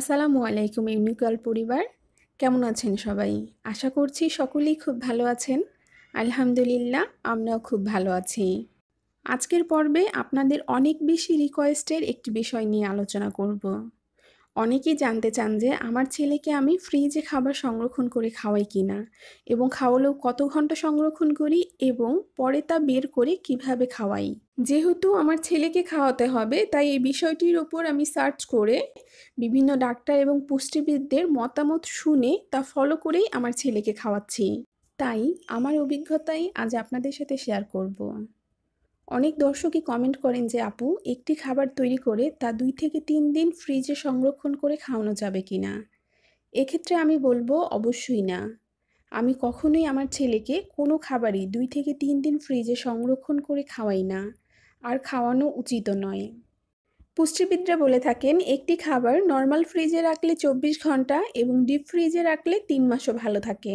আসসালামু আলাইকুম ইউনিকাল পরিবার কেমন আছেন সবাই আশা করছি সকলেই খুব ভালো আছেন আলহামদুলিল্লাহ আমরাও খুব ভালো আছি আজকের পর্বে আপনাদের অনেক বেশি রিকোয়েস্টের একটি বিষয় নিয়ে আলোচনা করব অনেকেই জানতে চান যে আমার ছেলেকে আমি ফ্রিজে খাবার সংরক্ষণ করে খাওয়াই কি না এবং খাওয়ালেও কত ঘন্টা সংরক্ষণ করি এবং পরে তা বের করে কিভাবে খাওয়াই যেহেতু আমার ছেলেকে খাওয়াতে হবে তাই এই বিষয়টির ওপর আমি সার্চ করে বিভিন্ন ডাক্তার এবং পুষ্টিবিদদের মতামত শুনে তা ফলো করেই আমার ছেলেকে খাওয়াচ্ছি তাই আমার অভিজ্ঞতাই আজ আপনাদের সাথে শেয়ার করব অনেক দর্শকই কমেন্ট করেন যে আপু একটি খাবার তৈরি করে তা দুই থেকে তিন দিন ফ্রিজে সংরক্ষণ করে খাওয়ানো যাবে কি না এক্ষেত্রে আমি বলবো অবশ্যই না আমি কখনোই আমার ছেলেকে কোনো খাবারই দুই থেকে তিন দিন ফ্রিজে সংরক্ষণ করে খাওয়াই না আর খাওয়ানো উচিত নয় পুষ্টিবিদরা বলে থাকেন একটি খাবার নর্মাল ফ্রিজে রাখলে চব্বিশ ঘন্টা এবং ডিপ ফ্রিজে রাখলে তিন মাসও ভালো থাকে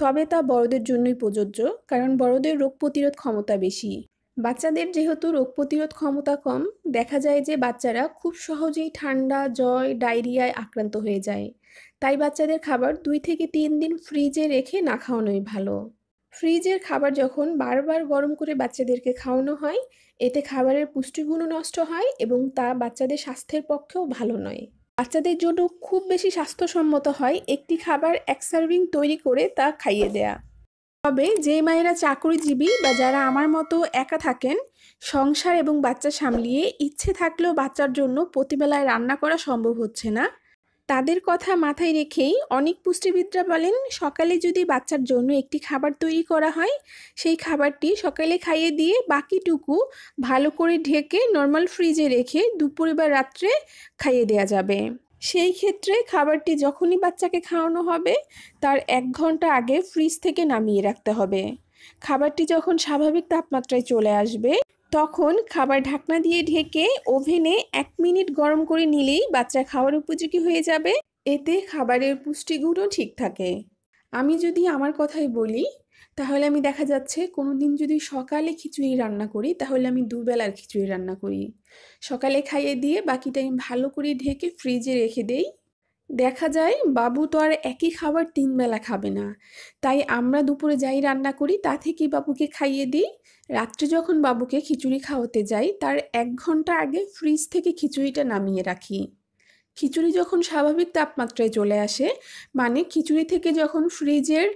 তবে তা বড়দের জন্যই প্রযোজ্য কারণ বড়দের রোগ প্রতিরোধ ক্ষমতা বেশি বাচ্চাদের যেহেতু রোগ প্রতিরোধ ক্ষমতা কম দেখা যায় যে বাচ্চারা খুব সহজেই ঠান্ডা জয় ডায়রিয়ায় আক্রান্ত হয়ে যায় তাই বাচ্চাদের খাবার দুই থেকে তিন দিন ফ্রিজে রেখে না খাওয়ানোই ভালো ফ্রিজের খাবার যখন বারবার গরম করে বাচ্চাদেরকে খাওয়ানো হয় এতে খাবারের পুষ্টিগুণও নষ্ট হয় এবং তা বাচ্চাদের স্বাস্থ্যের পক্ষেও ভালো নয় বাচ্চাদের জন্য খুব বেশি স্বাস্থ্যসম্মত হয় একটি খাবার এক সার্ভিং তৈরি করে তা খাইয়ে দেয়া তবে যে মায়েরা চাকরিজীবী বা যারা আমার মতো একা থাকেন সংসার এবং বাচ্চা সামলিয়ে ইচ্ছে থাকলেও বাচ্চার জন্য প্রতিবেলায় রান্না করা সম্ভব হচ্ছে না তাদের কথা মাথায় রেখেই অনেক পুষ্টিবিদরা বলেন সকালে যদি বাচ্চার জন্য একটি খাবার তৈরি করা হয় সেই খাবারটি সকালে খাইয়ে দিয়ে বাকিটুকু ভালো করে ঢেকে নর্মাল ফ্রিজে রেখে দুপুরে বা রাত্রে খাইয়ে দেওয়া যাবে সেই ক্ষেত্রে খাবারটি যখনই বাচ্চাকে খাওয়ানো হবে তার এক ঘন্টা আগে ফ্রিজ থেকে নামিয়ে রাখতে হবে খাবারটি যখন স্বাভাবিক তাপমাত্রায় চলে আসবে তখন খাবার ঢাকনা দিয়ে ঢেকে ওভেনে এক মিনিট গরম করে নিলেই বাচ্চা খাওয়ার উপযোগী হয়ে যাবে এতে খাবারের পুষ্টিগুণও ঠিক থাকে আমি যদি আমার কথাই বলি তাহলে আমি দেখা যাচ্ছে কোনো দিন যদি সকালে খিচুড়ি রান্না করি তাহলে আমি দুবেলার খিচুড়ি রান্না করি সকালে খাইয়ে দিয়ে বাকি টাইম ভালো করে ঢেকে ফ্রিজে রেখে দেই দেখা যায় বাবু তো আর একই খাবার তিন বেলা খাবে না তাই আমরা দুপুরে যাই রান্না করি তা থেকে বাবুকে খাইয়ে দিই রাত্রে যখন বাবুকে খিচুড়ি খাওয়াতে যাই তার এক ঘন্টা আগে ফ্রিজ থেকে খিচুড়িটা নামিয়ে রাখি খিচুড়ি যখন স্বাভাবিক তাপমাত্রায় চলে আসে মানে খিচুড়ি থেকে যখন ফ্রিজের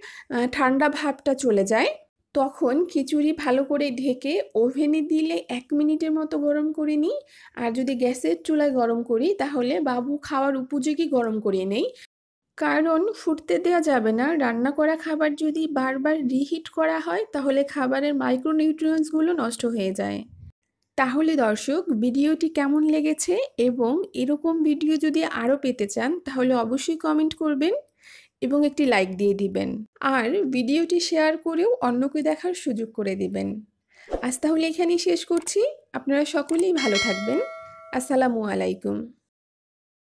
ঠান্ডা ভাবটা চলে যায় তখন খিচুড়ি ভালো করে ঢেকে ওভেনে দিলে এক মিনিটের মতো গরম করে নিই আর যদি গ্যাসের চুলায় গরম করি তাহলে বাবু খাওয়ার উপযোগী গরম করে নেই কারণ ফুটতে দেওয়া যাবে না রান্না করা খাবার যদি বারবার রিহিট করা হয় তাহলে খাবারের মাইক্রোনিউট্রিয়েন্টসগুলো নষ্ট হয়ে যায় তাহলে দর্শক ভিডিওটি কেমন লেগেছে এবং এরকম ভিডিও যদি আরও পেতে চান তাহলে অবশ্যই কমেন্ট করবেন এবং একটি লাইক দিয়ে দিবেন আর ভিডিওটি শেয়ার করেও অন্যকে দেখার সুযোগ করে দিবেন আজ তাহলে এখানেই শেষ করছি আপনারা সকলেই ভালো থাকবেন আসসালামু আলাইকুম